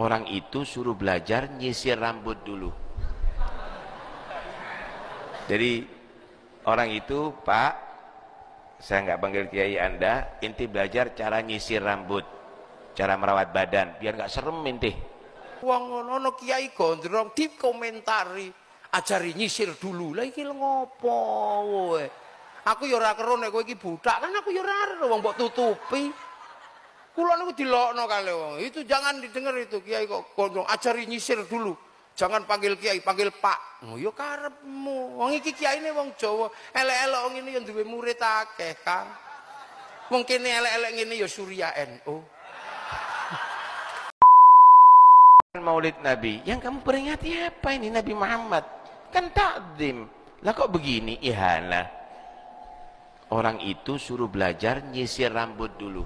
orang itu suruh belajar nyisir rambut dulu jadi orang itu pak saya nggak panggil kiai anda inti belajar cara nyisir rambut cara merawat badan biar nggak serem inti wong ngono kiai gondrong tip komentari ajari nyisir dulu lah iki ngopo aku yo ya ora gue kowe iki budak kan aku yo ya ora wong mbok tutupi Kulon itu dilokno kali wong. Itu jangan didengar itu kiai kok gondrong. Ajari nyisir dulu. Jangan panggil kiai, panggil Pak. Oh, yo ya karepmu. Wong iki kiai ini wong Jawa. Elek-elek wong ini yang duwe murid akeh, Kang. Wong kene elek-elek ngene yo ya Surya NU. Kan Maulid Nabi. Yang kamu peringati apa ini Nabi Muhammad? Kan takdim. Lah kok begini ihana? Orang itu suruh belajar nyisir rambut dulu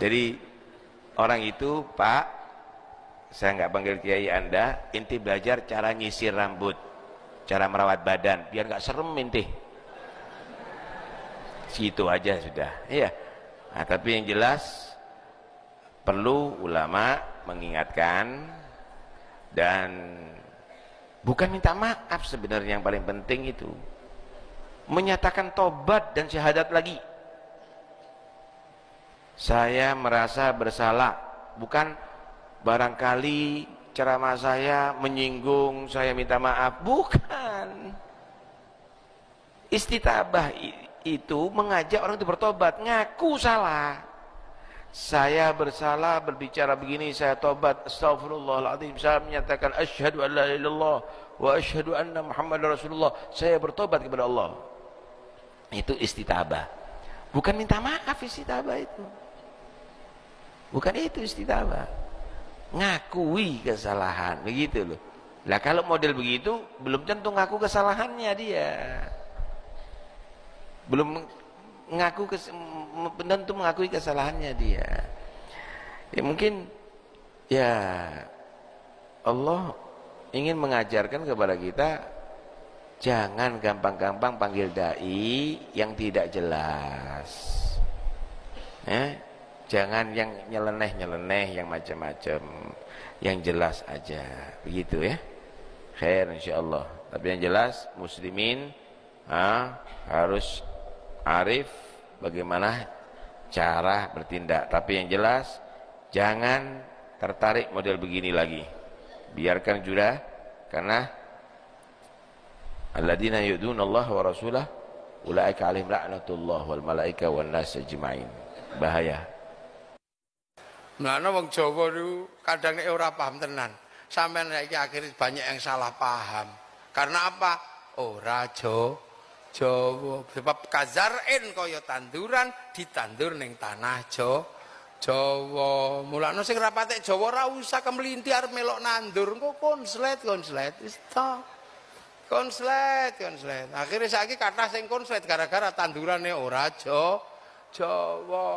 jadi orang itu, Pak, saya nggak panggil kiai Anda, inti belajar cara nyisir rambut, cara merawat badan, biar nggak serem inti. Situ aja sudah. Iya. Nah, tapi yang jelas perlu ulama mengingatkan dan bukan minta maaf sebenarnya yang paling penting itu menyatakan tobat dan syahadat lagi saya merasa bersalah bukan barangkali ceramah saya menyinggung saya minta maaf bukan istitabah itu mengajak orang itu bertobat ngaku salah saya bersalah berbicara begini saya tobat astagfirullahaladzim saya menyatakan asyhadu an la ilallah wa asyhadu anna muhammad rasulullah saya bertobat kepada Allah itu istitabah bukan minta maaf istitabah itu Bukan itu istitaba. Ngakui kesalahan, begitu loh. Lah kalau model begitu belum tentu ngaku kesalahannya dia. Belum ngaku kes, tentu mengakui kesalahannya dia. Ya mungkin ya Allah ingin mengajarkan kepada kita jangan gampang-gampang panggil dai yang tidak jelas. Ya, jangan yang nyeleneh-nyeleneh yang macam-macam yang jelas aja begitu ya khair Allah. tapi yang jelas muslimin ha, harus arif bagaimana cara bertindak tapi yang jelas jangan tertarik model begini lagi biarkan juga karena alladzina Allah wa rasulah ulaika alaihim la'natullah wal malaika wan nas ajmain bahaya Mulane wong Jawa niku kadang nek ora paham tenan. Sampeyan saiki akhirnya banyak yang salah paham. Karena apa? Ora Jawa. Jawa. Sebab kazarin kaya tanduran ditandur ning tanah Jawa. Jawa. Mulane sing rapate Jawa ora usah kemlinti arep melok nandur, engko konslet konslet wis ta. Konslet konslet. Akhire saiki kathah sing konslet gara-gara tandurane ora Jawa. Jawa.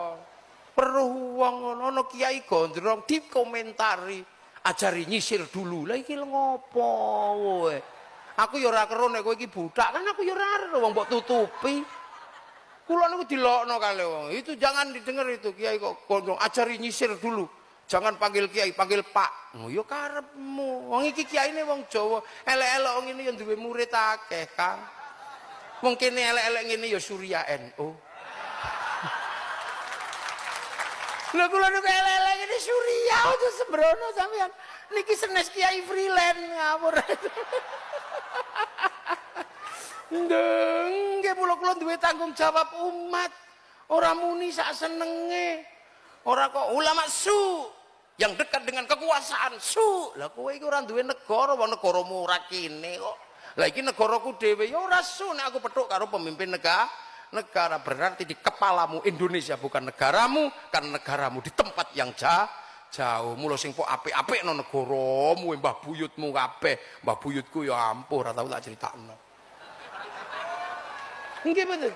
Weruh wong ngono ana kiai gondrong dikomentari, ajari nyisir dulu. Lah iki ngopo kowe? Aku ya ora kero nek kowe iki budak, kan aku ya ora wong mbok tutupi. Kula niku dilokno kali wong. Itu jangan didengar itu kiai kok gondrong, ajari nyisir dulu. Jangan panggil kiai, panggil Pak. Oh ya karepmu. Wong iki kiyaine wong Jawa. Elek-elek ngene ya duwe murid akeh, Kang. mungkin kene elek-elek ngene ya Surya NU. NO. Lho kula niku elek-elek ini Surya aja sembrono sampean. Niki senes Kiai freelance ngawur. Ndeng, nggih kula kula duwe tanggung jawab umat. Ora muni sak senenge. Ora kok ulama su yang dekat dengan kekuasaan su. Lah kowe iki ora duwe negara, wong negaramu ora kene kok. Lah iki negaraku dhewe ya ora su nek aku petuk karo pemimpin negara negara berarti di kepalamu Indonesia bukan negaramu karena negaramu di tempat yang jauh jauh mulo sing po ape apik no mu eh, mbah buyutmu ape mbah buyutku ya ampuh rata tak cerita critakno enggak bener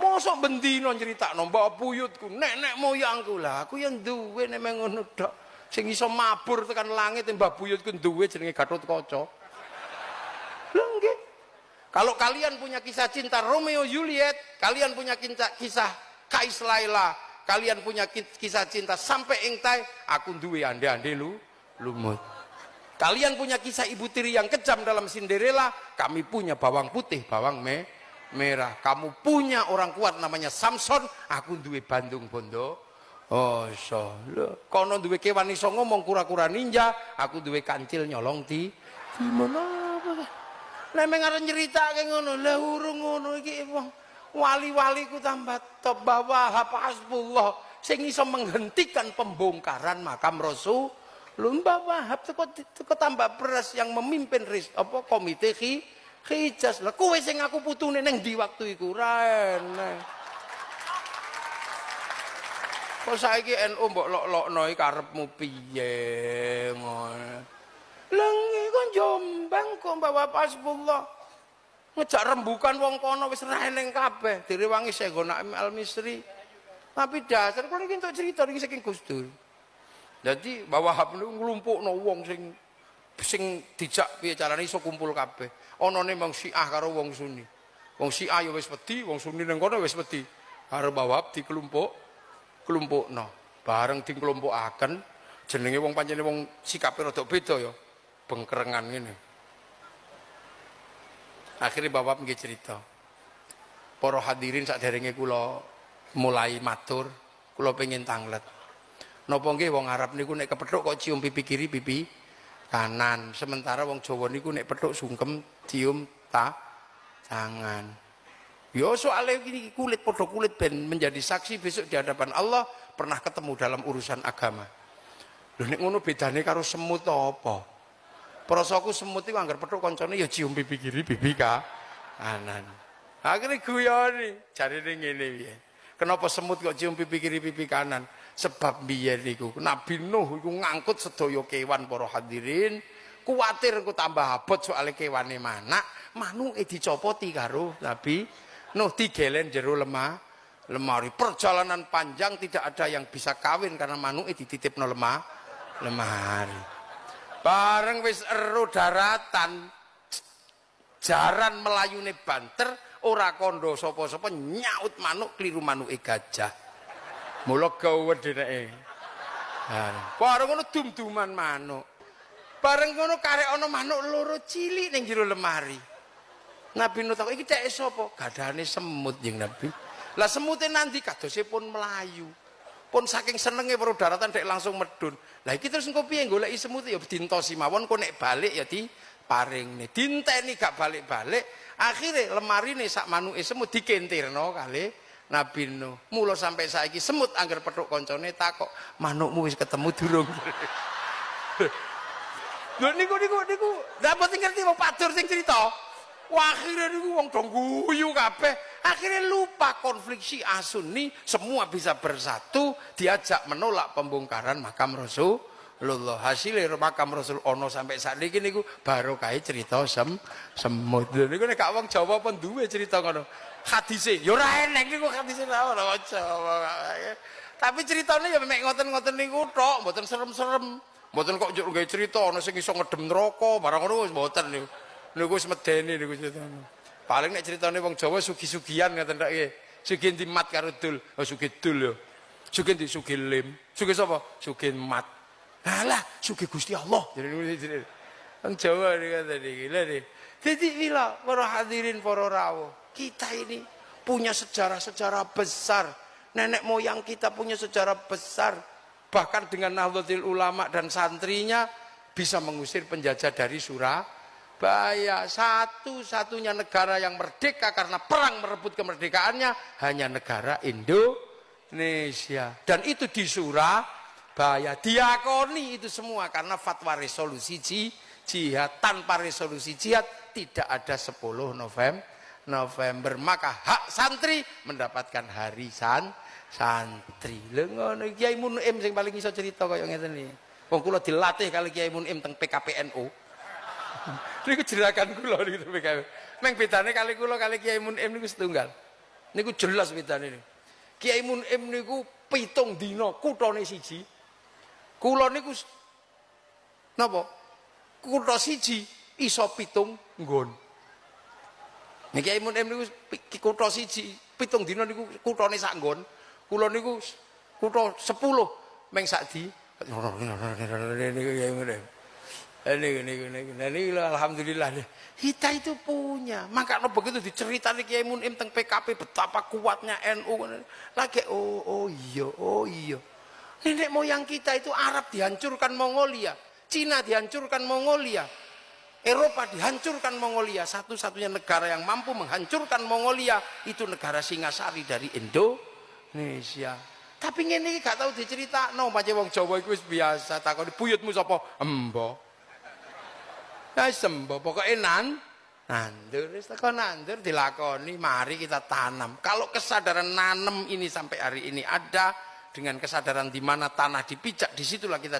mosok bendino non mbah buyutku nenek moyangku lah aku yang duwe nemeng ngono dok sing iso mabur tekan langit eh, mbah buyutku duwe jenenge kocok kalau kalian punya kisah cinta Romeo Juliet, kalian punya kisah, kisah Kais Laila, kalian punya kisah cinta sampai engtai, aku duwe ande-ande lu lumut. Kalian punya kisah ibu tiri yang kejam dalam Cinderella, kami punya bawang putih, bawang me merah. Kamu punya orang kuat namanya Samson, aku duwe Bandung Bondo. Oh, so. Kono duwe kewan iso ngomong kura-kura ninja, aku duwe kancil nyolong ti. Gimana? Nek cerita nyeritake ngono, lah urung ngono iki wong wali-waliku tambah top bahwa hasbullah sing iso menghentikan pembongkaran makam Rasul Lumba Wahab teko, teko tambah beras yang memimpin ris apa komite ki hijas lah kowe sing aku putune ning di waktu iku rene kok saiki NU mbok lok-lokno karepmu piye ngono jombang kok bawa pasbullah. Ngejak rembukan wong kono wis reneng kabeh direwangi senggona Al Misri. Tapi dasar kula iki entuk cerita iki saking Gus Dur. Dadi Wahab niku nglumpukno wong sing sing dijak piye carane iso kumpul kabeh. Anane wong Syiah karo wong Sunni. Wong Syiah ya wis wedi, wong Sunni nang kono wis wedi. Arep kelumpuk dikelumpuk kelumpukno. Bareng dikelumpukake jenenge wong pancene wong sikape rada beda ya bengkerengan ini. Akhirnya bapak nggih cerita. poro hadirin saat ini kulo mulai matur, kulo pengen tanglet. No nggih wong Arab niku nek kepethuk kok cium pipi kiri, pipi kanan. Sementara wong Jawa niku nek petuk sungkem cium ta tangan. Yo soalnya ini kulit podo kulit ben menjadi saksi besok di hadapan Allah pernah ketemu dalam urusan agama. Lho nek ngono bedane karo semut apa? Prosoku semut itu anggar petuk koncone ya cium pipi kiri, pipi kanan. Akhirnya guyoni, cari ini ya Kenapa semut kok cium pipi kiri, pipi kanan? Sebab biar niku Nabi Nuh iku ngangkut sedoyo kewan para hadirin. kuatir ku tambah abot soal kewane manu manuke dicopoti karo Nabi Nuh digelen jeru lemah lemari. Perjalanan panjang tidak ada yang bisa kawin karena manu manuke dititipno lemah lemari. Bareng wis ero daratan jaran melayune banter ora kondo sopo nyaut manuk kliru manuk gajah. mulok gawe dene, e bareng ngono dum-duman manuk. Bareng ngono karek ono manuk loro cilik neng jero lemari. Nabi nutuk iki cek sopo Gadane semut jeng Nabi. Lah nanti nandi kadose pun melayu pun saking senenge perut daratan dek langsung medun. Lah iki terus engko piye goleki semut ya dintosi simawon kok nek balik ya di paring paringne. Dinteni gak balik-balik, akhirnya lemari nih sak manuke semut no kali Nabi Nuh. mulu sampai saiki semut angger petuk koncone takok, "Manukmu wis ketemu durung?" Lho niku niku niku, dapat ngerti mau padur sing cerita. Wah akhirnya niku wong dong guyu kabeh. Akhirnya lupa konflik si asuni semua bisa bersatu, diajak menolak pembongkaran makam Rasulullah. Hasilnya makam Rasul ono sampai saat ini niku baru kaya cerita sem semut. Niku nek wong Jawa pun dua cerita ngono. Hadise yo ya ora enek niku hadise ora ora Jawa. Tapi ceritanya ya memang ngoten-ngoten niku tok, mboten serem-serem. Mboten kok njuk gawe cerita ono sing iso ngedem neraka, barang ngono wis mboten niku. Niku wis medeni niku ceritane. Paling nek critane wong Jawa sugi-sugian ngoten tok nggih. Sugi dimat mat karo Oh sugi dul yo. Sugi di sugi lim. Sugi sapa? Sugi mat. Alah, sugi Gusti Allah. Jadi Wong Jawa iki ngoten iki. Jadi bila para hadirin para rawuh, kita ini punya sejarah-sejarah besar. Nenek moyang kita punya sejarah besar. Bahkan dengan Nahdlatul Ulama dan santrinya bisa mengusir penjajah dari Surah Bahaya satu-satunya negara yang merdeka karena perang merebut kemerdekaannya hanya negara Indonesia. Dan itu di surah bahaya diakoni itu semua karena fatwa resolusi jihad tanpa resolusi jihad tidak ada 10 November. November maka hak santri mendapatkan hari san santri. Lho Kiai Munim yang paling iso cerita kaya ngeten nih Wong kula dilatih kali Kiai Munim teng PKPNU. niku jerakan kula niku kae. Meng bedane kali kula kali Kiai Munim niku setunggal. Niku jelas bedane niku. Kiai Munim niku pitung dina kutone siji. Kula niku napa? Kutho siji iso pitung nggon. Niki Kiai Munim niku kutho siji pitung dina niku kutone sak nggon. Kula niku kutho 10 meng sak di. Niku Kiai Munim. Ini, ini, ini, ini, alhamdulillah deh. Kita itu punya. Makanya begitu diceritani Kiai Munim tentang PKP betapa kuatnya NU. Lagi oh oh iya oh iya. Nenek moyang kita itu Arab dihancurkan Mongolia, Cina dihancurkan Mongolia, Eropa dihancurkan Mongolia. Satu-satunya negara yang mampu menghancurkan Mongolia itu negara Singasari dari Indonesia. Tapi ini iki gak tahu dicerita, no macam wong Jawa itu biasa takut buyutmu sapa? Embo. Ya sembuh. Pokoknya nan nandur. kok nandur dilakoni. Mari kita tanam. Kalau kesadaran nanam ini sampai hari ini ada. Dengan kesadaran di mana tanah dipijak. Disitulah kita